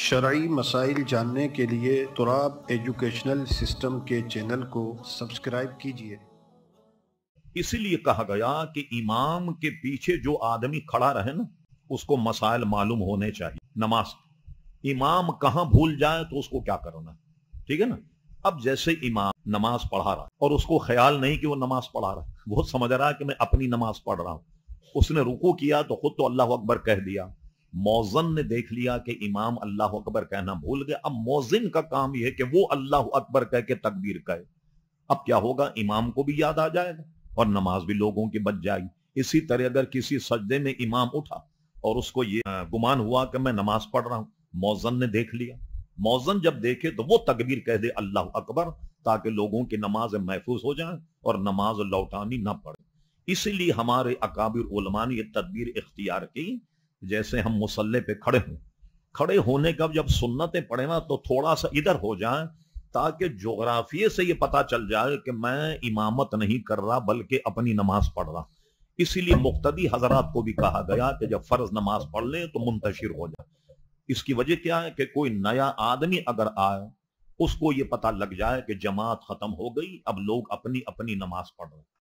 शराई मसाइल जानने के लिए तुराब एजुकेशनल सिस्टम के चैनल को सब्सक्राइब कीजिए इसलिए कहा गया कि इमाम के पीछे जो आदमी खड़ा रहे ना उसको मसाइल मालूम होने चाहिए नमाज इमाम कहां भूल जाए तो उसको क्या करना ठीक है ना अब जैसे इमाम नमाज पढ़ा रहा और उसको ख्याल नहीं कि वो नमाज पढ़ा रहा वो समझ रहा है कि मैं अपनी नमाज पढ़ रहा हूं उसने रुकू किया तो खुद तो अल्लाह अकबर कह दिया मौजन ने देख लिया कि इमाम अल्लाह अकबर कहना भूल गया अब मौजिन का काम यह कि वो अल्लाह अकबर कह के तकबीर कहे अब क्या होगा इमाम को भी याद आ जाएगा और नमाज भी लोगों की बच जाएगी इसी तरह अगर किसी सजदे में इमाम उठा और उसको ये गुमान हुआ कि मैं नमाज पढ़ रहा हूं मौजन ने देख लिया मौजन जब देखे तो वो तकबीर कह दे अल्लाह अकबर ताकि लोगों की नमाज महफूज हो जाए और नमाज लौटानी ना पड़े इसीलिए हमारे अकाबिर उलमा ने यह तदबीर इख्तियार की जैसे हम मुसल्ले पे खड़े हों खड़े होने का जब सुन्नतें पड़े ना तो थोड़ा सा इधर हो जाए ताकि जोग्राफिए से ये पता चल जाए कि मैं इमामत नहीं कर रहा बल्कि अपनी नमाज पढ़ रहा इसीलिए मुख्तदी हजरात को भी कहा गया कि जब फर्ज नमाज पढ़ लें तो मुंतशिर हो जाए इसकी वजह क्या है कि कोई नया आदमी अगर आए उसको ये पता लग जाए कि जमात खत्म हो गई अब लोग अपनी अपनी नमाज पढ़ रहे